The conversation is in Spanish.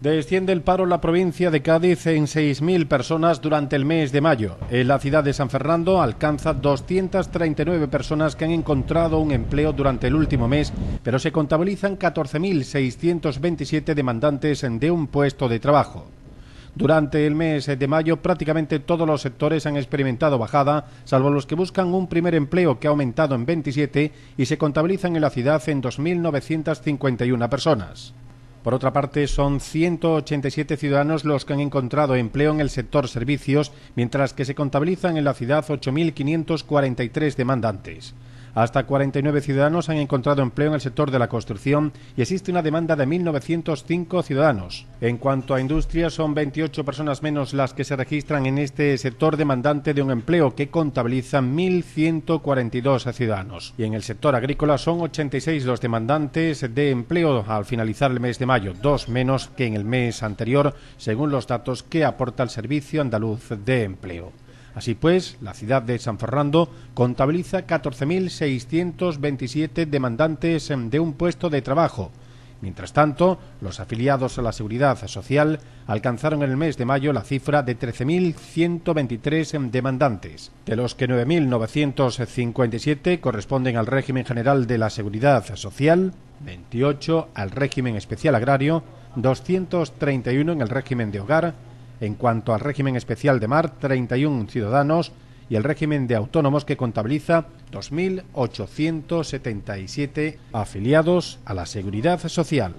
Desciende el paro en la provincia de Cádiz en 6.000 personas durante el mes de mayo. En la ciudad de San Fernando alcanza 239 personas que han encontrado un empleo durante el último mes, pero se contabilizan 14.627 demandantes de un puesto de trabajo. Durante el mes de mayo prácticamente todos los sectores han experimentado bajada, salvo los que buscan un primer empleo que ha aumentado en 27 y se contabilizan en la ciudad en 2.951 personas. Por otra parte, son 187 ciudadanos los que han encontrado empleo en el sector servicios, mientras que se contabilizan en la ciudad 8.543 demandantes. Hasta 49 ciudadanos han encontrado empleo en el sector de la construcción y existe una demanda de 1.905 ciudadanos. En cuanto a industria, son 28 personas menos las que se registran en este sector demandante de un empleo que contabiliza 1.142 ciudadanos. Y en el sector agrícola son 86 los demandantes de empleo al finalizar el mes de mayo, dos menos que en el mes anterior, según los datos que aporta el Servicio Andaluz de Empleo. Así pues, la ciudad de San Fernando contabiliza 14.627 demandantes em, de un puesto de trabajo. Mientras tanto, los afiliados a la Seguridad Social alcanzaron en el mes de mayo la cifra de 13.123 em, demandantes, de los que 9.957 corresponden al régimen general de la Seguridad Social, 28 al régimen especial agrario, 231 en el régimen de hogar, en cuanto al régimen especial de mar, 31 ciudadanos y el régimen de autónomos que contabiliza 2.877 afiliados a la seguridad social.